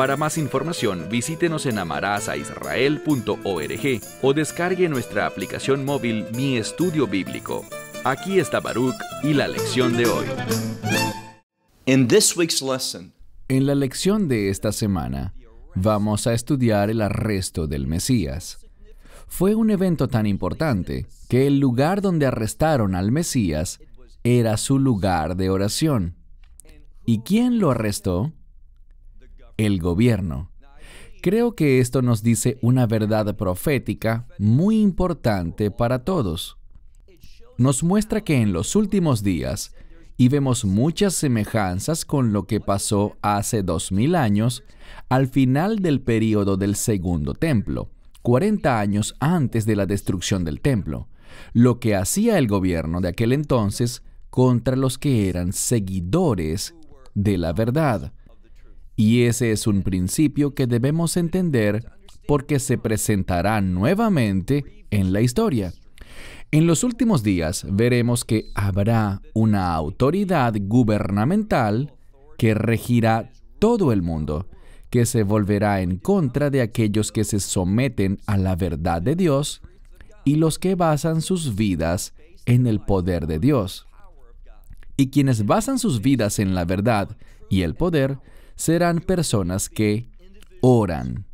Para más información, visítenos en amarazaisrael.org o descargue nuestra aplicación móvil Mi Estudio Bíblico. Aquí está Baruch y la lección de hoy. en la lección de esta semana, vamos a estudiar el arresto del Mesías. Fue un evento tan importante que el lugar donde arrestaron al Mesías era su lugar de oración. ¿Y quién lo arrestó? el gobierno. Creo que esto nos dice una verdad profética muy importante para todos. Nos muestra que en los últimos días, y vemos muchas semejanzas con lo que pasó hace dos mil años, al final del período del segundo templo, 40 años antes de la destrucción del templo, lo que hacía el gobierno de aquel entonces contra los que eran seguidores de la verdad. Y ese es un principio que debemos entender porque se presentará nuevamente en la historia. En los últimos días veremos que habrá una autoridad gubernamental que regirá todo el mundo, que se volverá en contra de aquellos que se someten a la verdad de Dios y los que basan sus vidas en el poder de Dios. Y quienes basan sus vidas en la verdad y el poder serán personas que oran.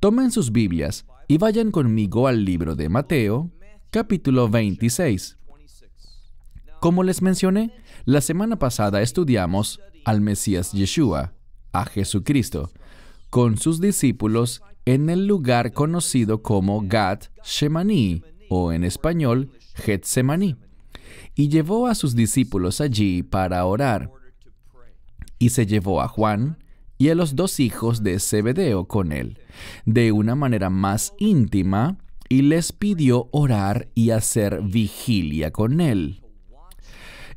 Tomen sus Biblias y vayan conmigo al libro de Mateo, capítulo 26. Como les mencioné, la semana pasada estudiamos al Mesías Yeshua, a Jesucristo, con sus discípulos en el lugar conocido como Gat Shemani, o en español, Getsemaní, y llevó a sus discípulos allí para orar y se llevó a Juan y a los dos hijos de Zebedeo con él, de una manera más íntima, y les pidió orar y hacer vigilia con él.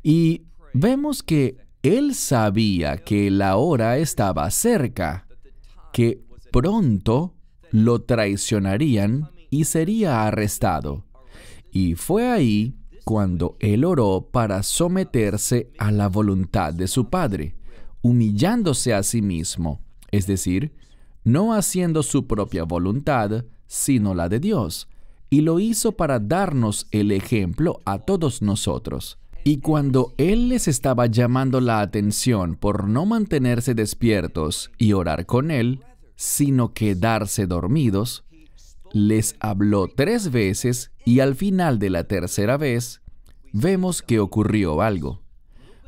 Y vemos que él sabía que la hora estaba cerca, que pronto lo traicionarían y sería arrestado. Y fue ahí cuando él oró para someterse a la voluntad de su padre humillándose a sí mismo, es decir, no haciendo su propia voluntad, sino la de Dios, y lo hizo para darnos el ejemplo a todos nosotros. Y cuando Él les estaba llamando la atención por no mantenerse despiertos y orar con Él, sino quedarse dormidos, les habló tres veces y al final de la tercera vez vemos que ocurrió algo.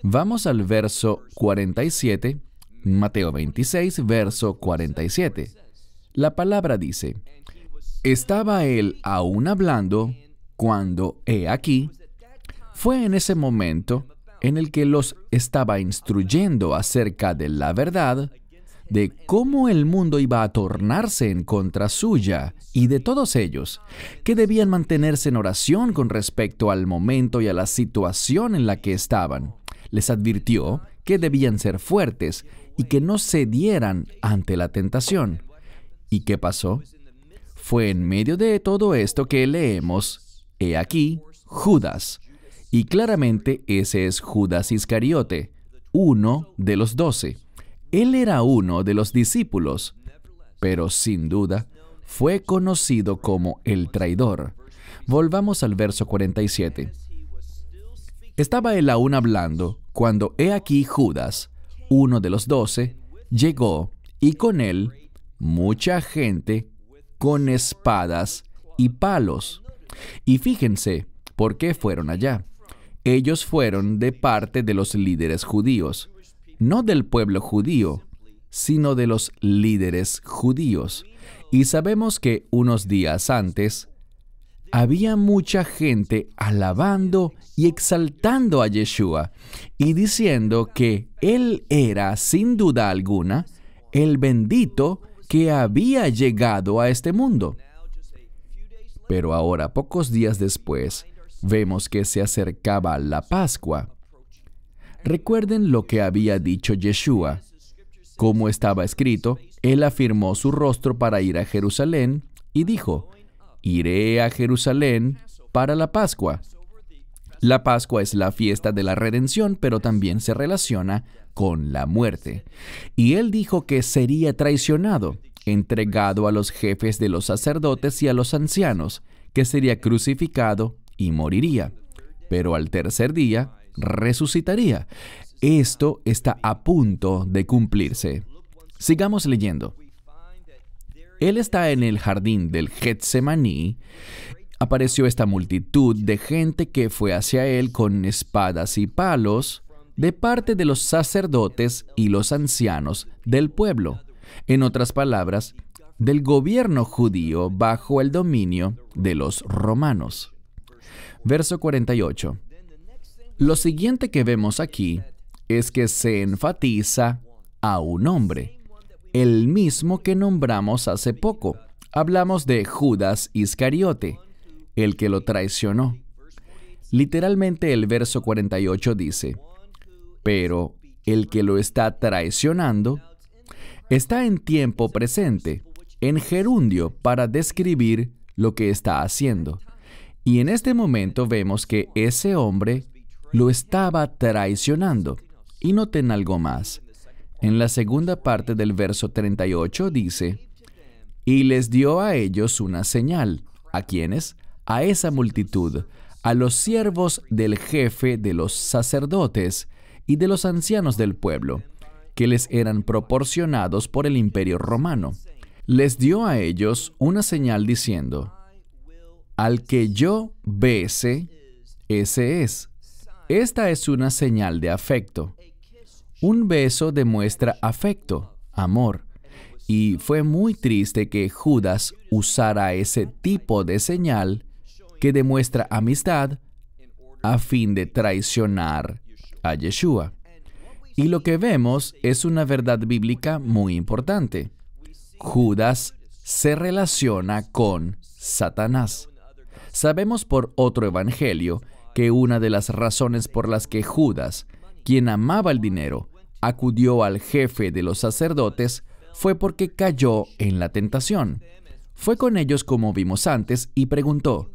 Vamos al verso 47, Mateo 26, verso 47. La palabra dice, estaba él aún hablando cuando, he aquí, fue en ese momento en el que los estaba instruyendo acerca de la verdad, de cómo el mundo iba a tornarse en contra suya y de todos ellos, que debían mantenerse en oración con respecto al momento y a la situación en la que estaban les advirtió que debían ser fuertes y que no cedieran ante la tentación. ¿Y qué pasó? Fue en medio de todo esto que leemos, he aquí, Judas. Y claramente ese es Judas Iscariote, uno de los doce. Él era uno de los discípulos, pero sin duda fue conocido como el traidor. Volvamos al verso 47. Estaba él aún hablando, cuando he aquí Judas, uno de los doce, llegó, y con él mucha gente con espadas y palos. Y fíjense por qué fueron allá. Ellos fueron de parte de los líderes judíos, no del pueblo judío, sino de los líderes judíos. Y sabemos que unos días antes, había mucha gente alabando y exaltando a Yeshua y diciendo que Él era, sin duda alguna, el bendito que había llegado a este mundo. Pero ahora, pocos días después, vemos que se acercaba la Pascua. Recuerden lo que había dicho Yeshua. Como estaba escrito, él afirmó su rostro para ir a Jerusalén y dijo, iré a Jerusalén para la Pascua. La Pascua es la fiesta de la redención, pero también se relaciona con la muerte. Y él dijo que sería traicionado, entregado a los jefes de los sacerdotes y a los ancianos, que sería crucificado y moriría. Pero al tercer día resucitaría. Esto está a punto de cumplirse. Sigamos leyendo él está en el jardín del Getsemaní, apareció esta multitud de gente que fue hacia él con espadas y palos de parte de los sacerdotes y los ancianos del pueblo. En otras palabras, del gobierno judío bajo el dominio de los romanos. Verso 48. Lo siguiente que vemos aquí es que se enfatiza a un hombre el mismo que nombramos hace poco. Hablamos de Judas Iscariote, el que lo traicionó. Literalmente el verso 48 dice, pero el que lo está traicionando está en tiempo presente, en gerundio, para describir lo que está haciendo. Y en este momento vemos que ese hombre lo estaba traicionando. Y noten algo más. En la segunda parte del verso 38 dice, y les dio a ellos una señal. ¿A quiénes? A esa multitud, a los siervos del jefe de los sacerdotes y de los ancianos del pueblo, que les eran proporcionados por el imperio romano. Les dio a ellos una señal diciendo, al que yo bese, ese es. Esta es una señal de afecto. Un beso demuestra afecto, amor. Y fue muy triste que Judas usara ese tipo de señal que demuestra amistad a fin de traicionar a Yeshua. Y lo que vemos es una verdad bíblica muy importante. Judas se relaciona con Satanás. Sabemos por otro evangelio que una de las razones por las que Judas, quien amaba el dinero, acudió al jefe de los sacerdotes fue porque cayó en la tentación. Fue con ellos como vimos antes y preguntó,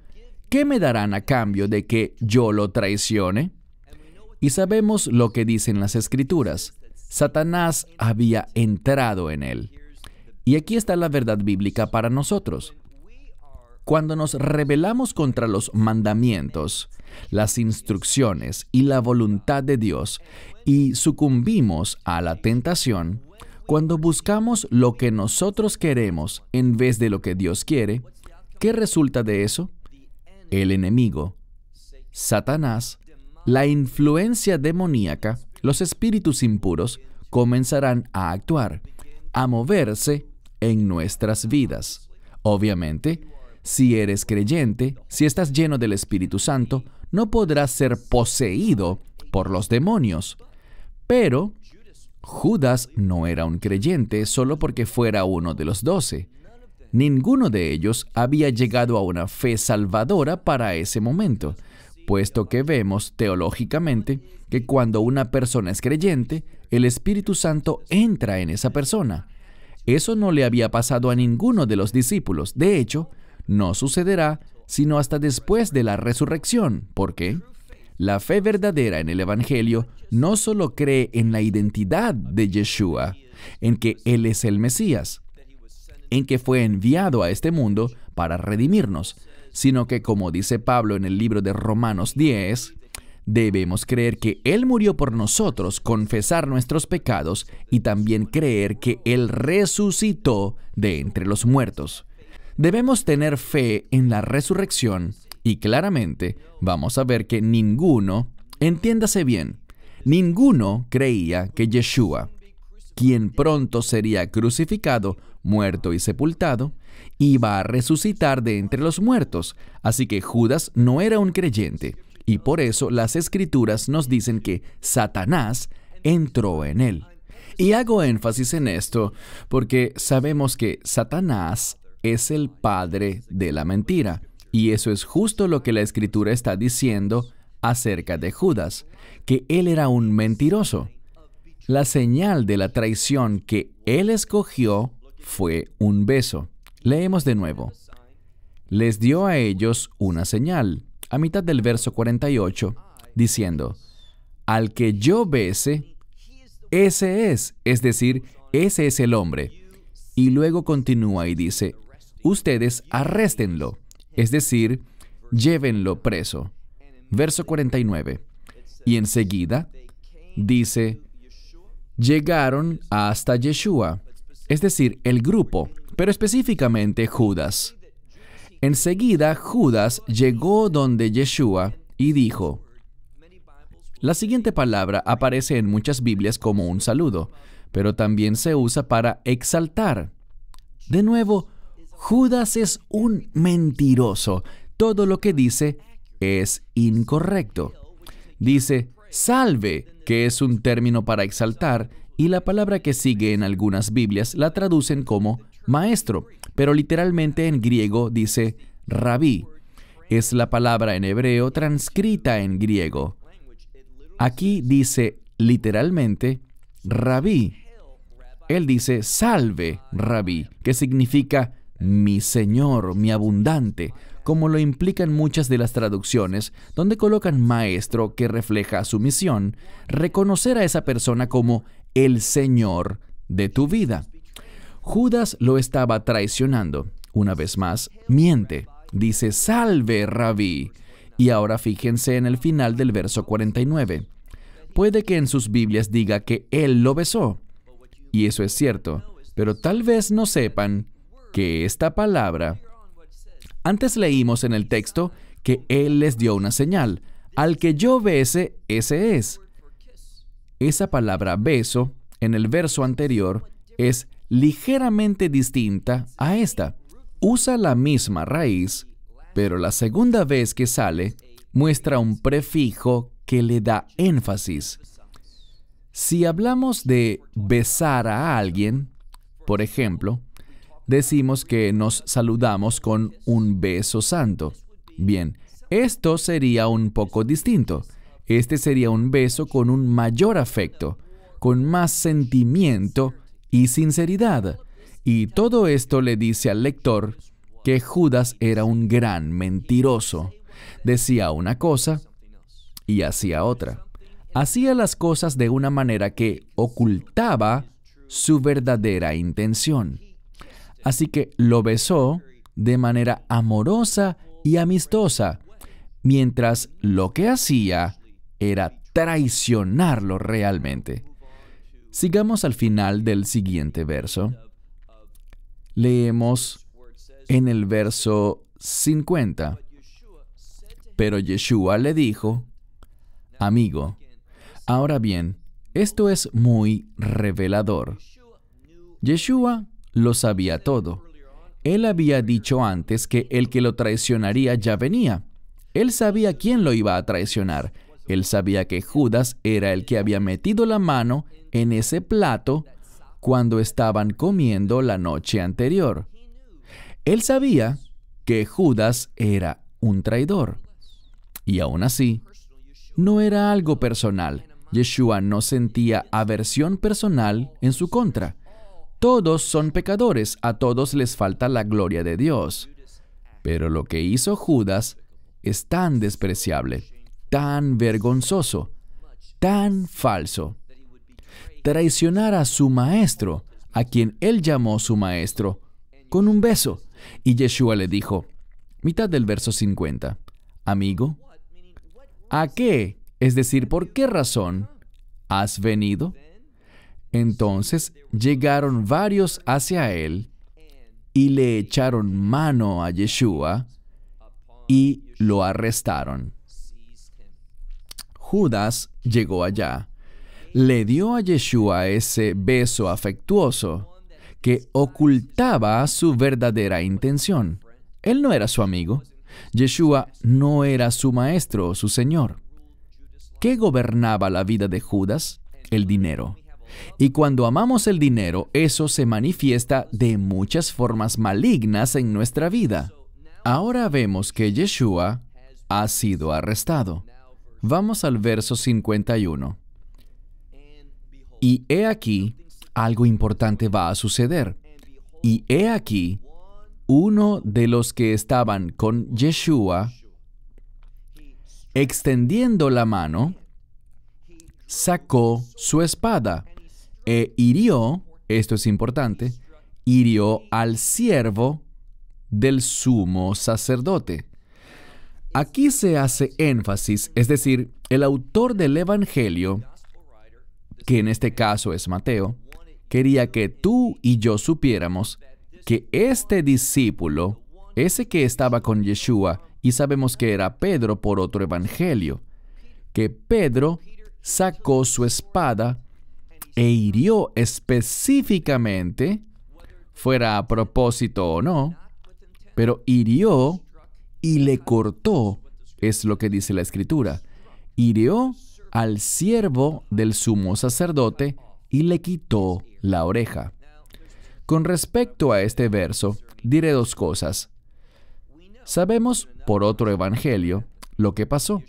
¿qué me darán a cambio de que yo lo traicione? Y sabemos lo que dicen las escrituras. Satanás había entrado en él. Y aquí está la verdad bíblica para nosotros. Cuando nos rebelamos contra los mandamientos, las instrucciones y la voluntad de Dios y sucumbimos a la tentación, cuando buscamos lo que nosotros queremos en vez de lo que Dios quiere, ¿qué resulta de eso? El enemigo, Satanás, la influencia demoníaca, los espíritus impuros comenzarán a actuar, a moverse en nuestras vidas. Obviamente, si eres creyente, si estás lleno del Espíritu Santo, no podrás ser poseído por los demonios. Pero Judas no era un creyente solo porque fuera uno de los doce. Ninguno de ellos había llegado a una fe salvadora para ese momento, puesto que vemos teológicamente que cuando una persona es creyente, el Espíritu Santo entra en esa persona. Eso no le había pasado a ninguno de los discípulos. De hecho, no sucederá sino hasta después de la resurrección, porque la fe verdadera en el Evangelio no solo cree en la identidad de Yeshua, en que Él es el Mesías, en que fue enviado a este mundo para redimirnos, sino que, como dice Pablo en el libro de Romanos 10, debemos creer que Él murió por nosotros, confesar nuestros pecados y también creer que Él resucitó de entre los muertos. Debemos tener fe en la resurrección y claramente vamos a ver que ninguno, entiéndase bien, ninguno creía que Yeshua, quien pronto sería crucificado, muerto y sepultado, iba a resucitar de entre los muertos, así que Judas no era un creyente, y por eso las escrituras nos dicen que Satanás entró en él. Y hago énfasis en esto porque sabemos que Satanás es el padre de la mentira. Y eso es justo lo que la escritura está diciendo acerca de Judas, que él era un mentiroso. La señal de la traición que él escogió fue un beso. Leemos de nuevo. Les dio a ellos una señal, a mitad del verso 48, diciendo, al que yo bese, ese es, es decir, ese es el hombre. Y luego continúa y dice, ustedes arréstenlo, es decir, llévenlo preso. Verso 49. Y enseguida dice, llegaron hasta Yeshua, es decir, el grupo, pero específicamente Judas. Enseguida Judas llegó donde Yeshua y dijo, la siguiente palabra aparece en muchas Biblias como un saludo, pero también se usa para exaltar. De nuevo, Judas es un mentiroso. Todo lo que dice es incorrecto. Dice, salve, que es un término para exaltar, y la palabra que sigue en algunas Biblias la traducen como maestro, pero literalmente en griego dice rabí. Es la palabra en hebreo transcrita en griego. Aquí dice literalmente rabí. Él dice salve, rabí, que significa mi Señor, mi abundante, como lo implican muchas de las traducciones, donde colocan maestro que refleja su misión, reconocer a esa persona como el Señor de tu vida. Judas lo estaba traicionando. Una vez más, miente. Dice, salve, rabí. Y ahora fíjense en el final del verso 49. Puede que en sus Biblias diga que él lo besó. Y eso es cierto, pero tal vez no sepan que esta palabra, antes leímos en el texto que Él les dio una señal. Al que yo bese, ese es. Esa palabra beso en el verso anterior es ligeramente distinta a esta. Usa la misma raíz, pero la segunda vez que sale muestra un prefijo que le da énfasis. Si hablamos de besar a alguien, por ejemplo, decimos que nos saludamos con un beso santo. Bien, esto sería un poco distinto. Este sería un beso con un mayor afecto, con más sentimiento y sinceridad. Y todo esto le dice al lector que Judas era un gran mentiroso. Decía una cosa y hacía otra. Hacía las cosas de una manera que ocultaba su verdadera intención. Así que lo besó de manera amorosa y amistosa, mientras lo que hacía era traicionarlo realmente. Sigamos al final del siguiente verso. Leemos en el verso 50. Pero Yeshua le dijo, amigo, ahora bien, esto es muy revelador. Yeshua lo sabía todo. Él había dicho antes que el que lo traicionaría ya venía. Él sabía quién lo iba a traicionar. Él sabía que Judas era el que había metido la mano en ese plato cuando estaban comiendo la noche anterior. Él sabía que Judas era un traidor. Y aún así, no era algo personal. Yeshua no sentía aversión personal en su contra. Todos son pecadores, a todos les falta la gloria de Dios. Pero lo que hizo Judas es tan despreciable, tan vergonzoso, tan falso. Traicionar a su maestro, a quien él llamó su maestro, con un beso. Y Yeshua le dijo, mitad del verso 50, Amigo, ¿a qué? Es decir, ¿por qué razón has venido? Entonces llegaron varios hacia él y le echaron mano a Yeshua y lo arrestaron. Judas llegó allá. Le dio a Yeshua ese beso afectuoso que ocultaba su verdadera intención. Él no era su amigo. Yeshua no era su maestro, o su señor. ¿Qué gobernaba la vida de Judas? El dinero. Y cuando amamos el dinero, eso se manifiesta de muchas formas malignas en nuestra vida. Ahora vemos que Yeshua ha sido arrestado. Vamos al verso 51. Y he aquí, algo importante va a suceder. Y he aquí, uno de los que estaban con Yeshua, extendiendo la mano, sacó su espada e hirió, esto es importante, hirió al siervo del sumo sacerdote. Aquí se hace énfasis, es decir, el autor del Evangelio, que en este caso es Mateo, quería que tú y yo supiéramos que este discípulo, ese que estaba con Yeshua, y sabemos que era Pedro por otro evangelio, que Pedro sacó su espada e hirió específicamente, fuera a propósito o no, pero hirió y le cortó, es lo que dice la escritura. Hirió al siervo del sumo sacerdote y le quitó la oreja. Con respecto a este verso, diré dos cosas. Sabemos por otro evangelio lo que pasó.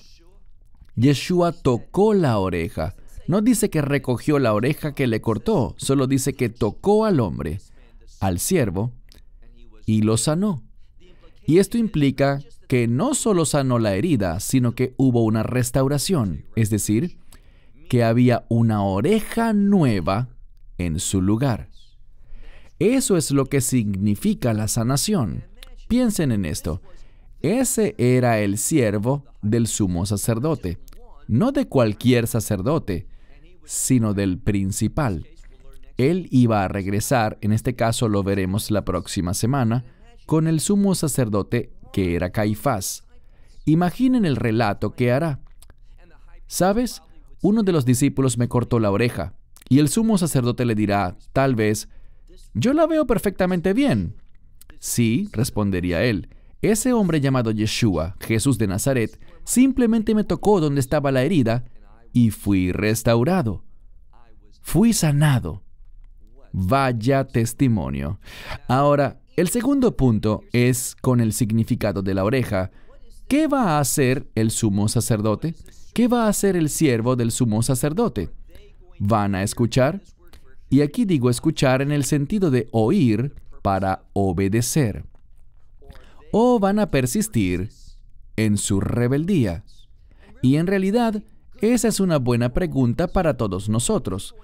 Yeshua tocó la oreja no dice que recogió la oreja que le cortó, solo dice que tocó al hombre, al siervo, y lo sanó. Y esto implica que no solo sanó la herida, sino que hubo una restauración, es decir, que había una oreja nueva en su lugar. Eso es lo que significa la sanación. Piensen en esto. Ese era el siervo del sumo sacerdote no de cualquier sacerdote, sino del principal. Él iba a regresar, en este caso lo veremos la próxima semana, con el sumo sacerdote que era Caifás. Imaginen el relato que hará. ¿Sabes? Uno de los discípulos me cortó la oreja, y el sumo sacerdote le dirá, tal vez, yo la veo perfectamente bien. Sí, respondería él, ese hombre llamado Yeshua, Jesús de Nazaret, Simplemente me tocó donde estaba la herida y fui restaurado. Fui sanado. Vaya testimonio. Ahora, el segundo punto es con el significado de la oreja. ¿Qué va a hacer el sumo sacerdote? ¿Qué va a hacer el siervo del sumo sacerdote? ¿Van a escuchar? Y aquí digo escuchar en el sentido de oír para obedecer. O van a persistir en su rebeldía? Y en realidad, esa es una buena pregunta para todos nosotros.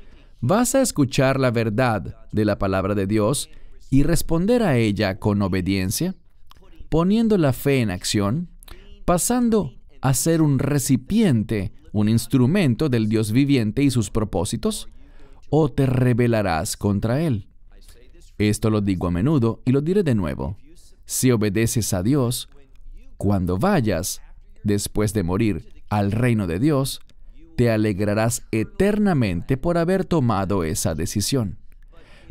¿Vas a escuchar la verdad de la palabra de Dios y responder a ella con obediencia, poniendo la fe en acción, pasando a ser un recipiente, un instrumento del Dios viviente y sus propósitos? ¿O te rebelarás contra Él? Esto lo digo a menudo y lo diré de nuevo. Si obedeces a Dios, cuando vayas, después de morir, al reino de Dios, te alegrarás eternamente por haber tomado esa decisión.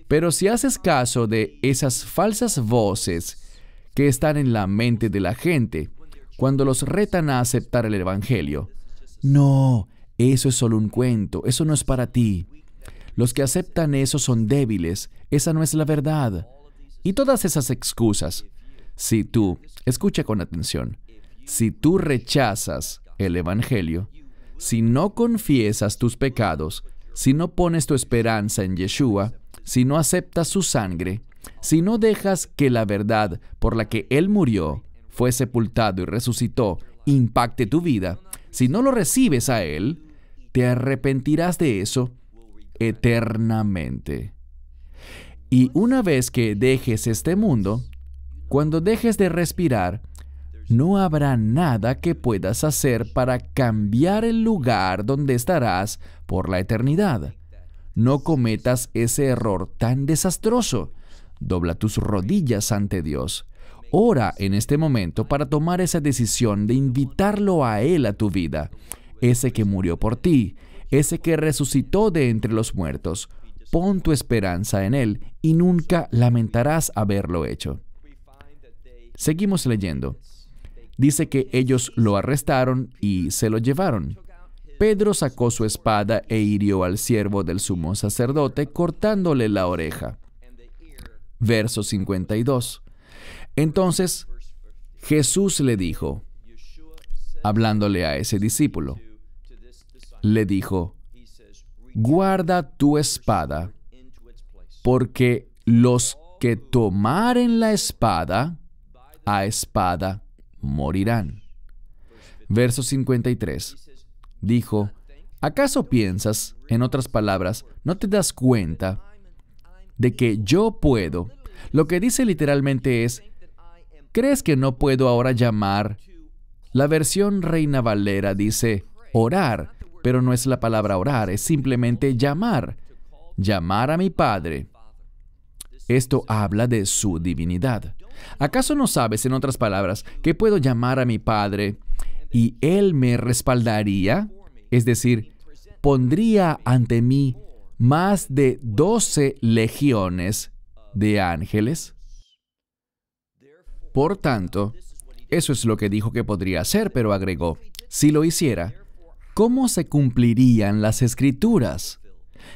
Pero si haces caso de esas falsas voces que están en la mente de la gente cuando los retan a aceptar el Evangelio, no, eso es solo un cuento, eso no es para ti. Los que aceptan eso son débiles, esa no es la verdad. Y todas esas excusas, si tú, escucha con atención, si tú rechazas el Evangelio, si no confiesas tus pecados, si no pones tu esperanza en Yeshua, si no aceptas su sangre, si no dejas que la verdad por la que Él murió, fue sepultado y resucitó, impacte tu vida, si no lo recibes a Él, te arrepentirás de eso eternamente. Y una vez que dejes este mundo, cuando dejes de respirar, no habrá nada que puedas hacer para cambiar el lugar donde estarás por la eternidad. No cometas ese error tan desastroso. Dobla tus rodillas ante Dios. Ora en este momento para tomar esa decisión de invitarlo a Él a tu vida, ese que murió por ti, ese que resucitó de entre los muertos. Pon tu esperanza en Él y nunca lamentarás haberlo hecho. Seguimos leyendo. Dice que ellos lo arrestaron y se lo llevaron. Pedro sacó su espada e hirió al siervo del sumo sacerdote cortándole la oreja. Verso 52. Entonces Jesús le dijo, hablándole a ese discípulo, le dijo, guarda tu espada, porque los que tomaren la espada a espada morirán. Verso 53. Dijo, ¿acaso piensas, en otras palabras, no te das cuenta de que yo puedo? Lo que dice literalmente es, ¿crees que no puedo ahora llamar? La versión Reina Valera dice orar, pero no es la palabra orar, es simplemente llamar, llamar a mi Padre. Esto habla de su divinidad. ¿Acaso no sabes, en otras palabras, que puedo llamar a mi Padre y Él me respaldaría? Es decir, pondría ante mí más de doce legiones de ángeles. Por tanto, eso es lo que dijo que podría hacer, pero agregó, si lo hiciera, ¿cómo se cumplirían las escrituras?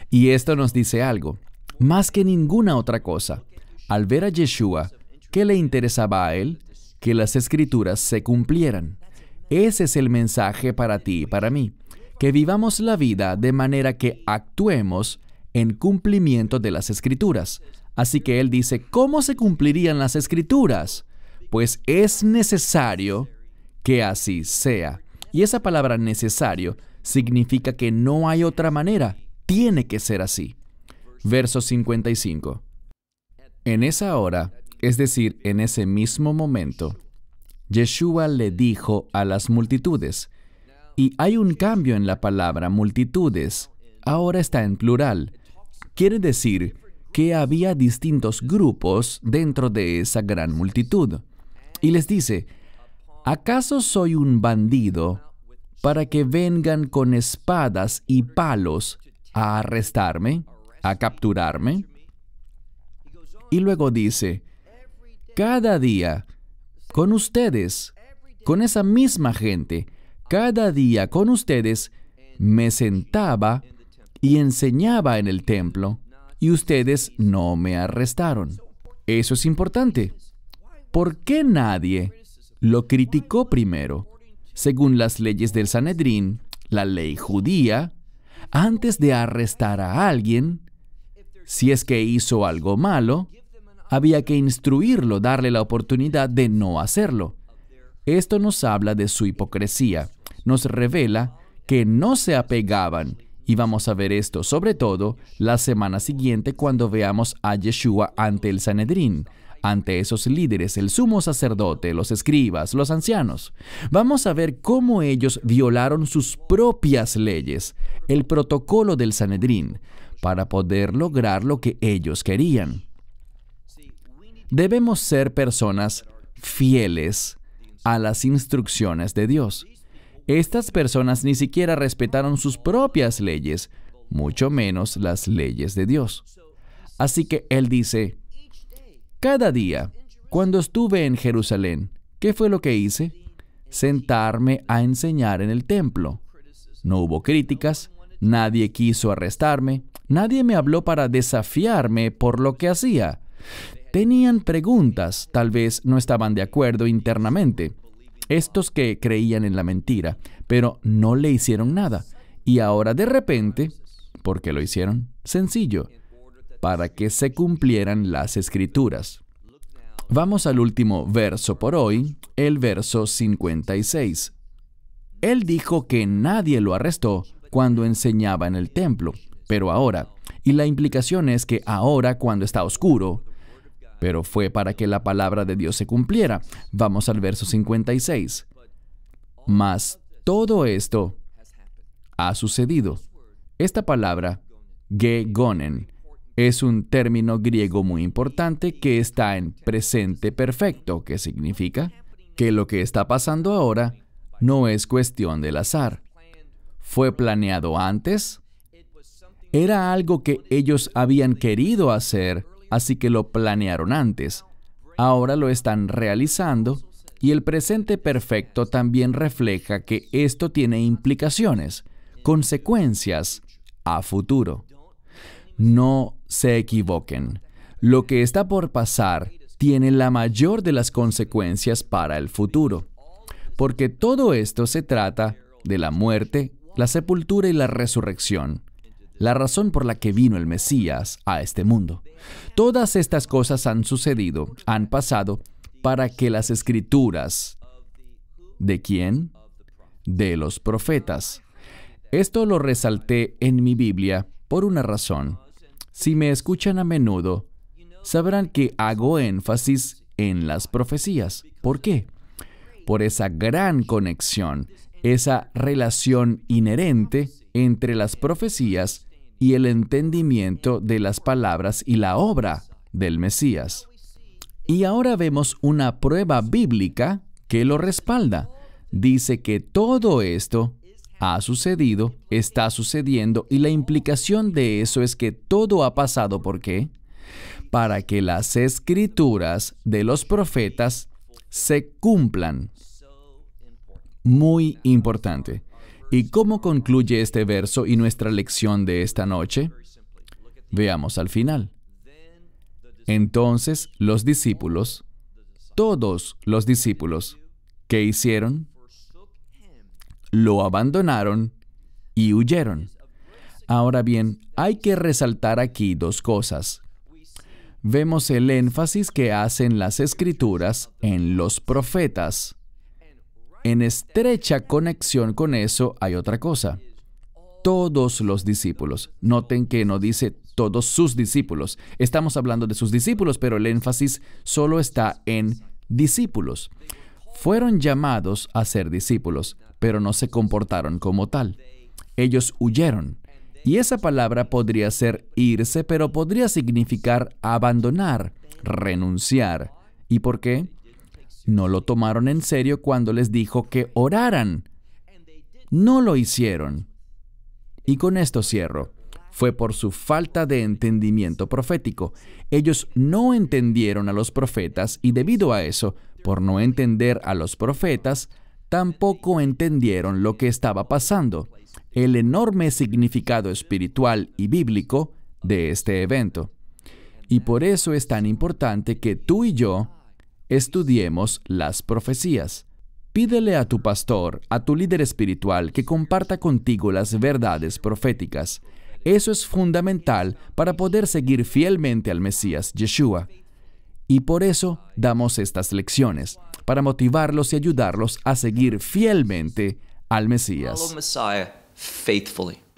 Y esto nos dice algo, más que ninguna otra cosa. Al ver a Yeshua, ¿Qué le interesaba a él? Que las escrituras se cumplieran. Ese es el mensaje para ti y para mí. Que vivamos la vida de manera que actuemos en cumplimiento de las escrituras. Así que él dice, ¿cómo se cumplirían las escrituras? Pues es necesario que así sea. Y esa palabra necesario significa que no hay otra manera, tiene que ser así. Verso 55. En esa hora, es decir, en ese mismo momento, Yeshua le dijo a las multitudes, y hay un cambio en la palabra multitudes, ahora está en plural. Quiere decir que había distintos grupos dentro de esa gran multitud. Y les dice, ¿acaso soy un bandido para que vengan con espadas y palos a arrestarme, a capturarme? Y luego dice, cada día con ustedes, con esa misma gente, cada día con ustedes, me sentaba y enseñaba en el templo y ustedes no me arrestaron. Eso es importante. ¿Por qué nadie lo criticó primero? Según las leyes del Sanedrín, la ley judía, antes de arrestar a alguien, si es que hizo algo malo, había que instruirlo, darle la oportunidad de no hacerlo. Esto nos habla de su hipocresía, nos revela que no se apegaban, y vamos a ver esto sobre todo la semana siguiente cuando veamos a Yeshua ante el Sanedrín, ante esos líderes, el sumo sacerdote, los escribas, los ancianos. Vamos a ver cómo ellos violaron sus propias leyes, el protocolo del Sanedrín, para poder lograr lo que ellos querían debemos ser personas fieles a las instrucciones de Dios. Estas personas ni siquiera respetaron sus propias leyes, mucho menos las leyes de Dios. Así que él dice, cada día, cuando estuve en Jerusalén, ¿qué fue lo que hice? Sentarme a enseñar en el templo. No hubo críticas, nadie quiso arrestarme, nadie me habló para desafiarme por lo que hacía tenían preguntas, tal vez no estaban de acuerdo internamente, estos que creían en la mentira, pero no le hicieron nada. Y ahora de repente, ¿por qué lo hicieron? Sencillo, para que se cumplieran las escrituras. Vamos al último verso por hoy, el verso 56. Él dijo que nadie lo arrestó cuando enseñaba en el templo, pero ahora, y la implicación es que ahora cuando está oscuro, pero fue para que la palabra de Dios se cumpliera. Vamos al verso 56. Mas todo esto ha sucedido. Esta palabra, gegonen, es un término griego muy importante que está en presente perfecto, que significa que lo que está pasando ahora no es cuestión del azar. Fue planeado antes, era algo que ellos habían querido hacer así que lo planearon antes. Ahora lo están realizando y el presente perfecto también refleja que esto tiene implicaciones, consecuencias a futuro. No se equivoquen. Lo que está por pasar tiene la mayor de las consecuencias para el futuro, porque todo esto se trata de la muerte, la sepultura y la resurrección la razón por la que vino el Mesías a este mundo. Todas estas cosas han sucedido, han pasado, para que las escrituras... ¿De quién? De los profetas. Esto lo resalté en mi Biblia por una razón. Si me escuchan a menudo, sabrán que hago énfasis en las profecías. ¿Por qué? Por esa gran conexión, esa relación inherente entre las profecías y el entendimiento de las palabras y la obra del Mesías. Y ahora vemos una prueba bíblica que lo respalda. Dice que todo esto ha sucedido, está sucediendo, y la implicación de eso es que todo ha pasado. ¿Por qué? Para que las escrituras de los profetas se cumplan. Muy importante. ¿Y cómo concluye este verso y nuestra lección de esta noche? Veamos al final. Entonces los discípulos, todos los discípulos, ¿qué hicieron? Lo abandonaron y huyeron. Ahora bien, hay que resaltar aquí dos cosas. Vemos el énfasis que hacen las escrituras en los profetas. En estrecha conexión con eso hay otra cosa. Todos los discípulos. Noten que no dice todos sus discípulos. Estamos hablando de sus discípulos, pero el énfasis solo está en discípulos. Fueron llamados a ser discípulos, pero no se comportaron como tal. Ellos huyeron. Y esa palabra podría ser irse, pero podría significar abandonar, renunciar. ¿Y por qué? no lo tomaron en serio cuando les dijo que oraran. No lo hicieron. Y con esto cierro. Fue por su falta de entendimiento profético. Ellos no entendieron a los profetas y debido a eso, por no entender a los profetas, tampoco entendieron lo que estaba pasando, el enorme significado espiritual y bíblico de este evento. Y por eso es tan importante que tú y yo Estudiemos las profecías. Pídele a tu pastor, a tu líder espiritual, que comparta contigo las verdades proféticas. Eso es fundamental para poder seguir fielmente al Mesías Yeshua. Y por eso damos estas lecciones, para motivarlos y ayudarlos a seguir fielmente al Mesías.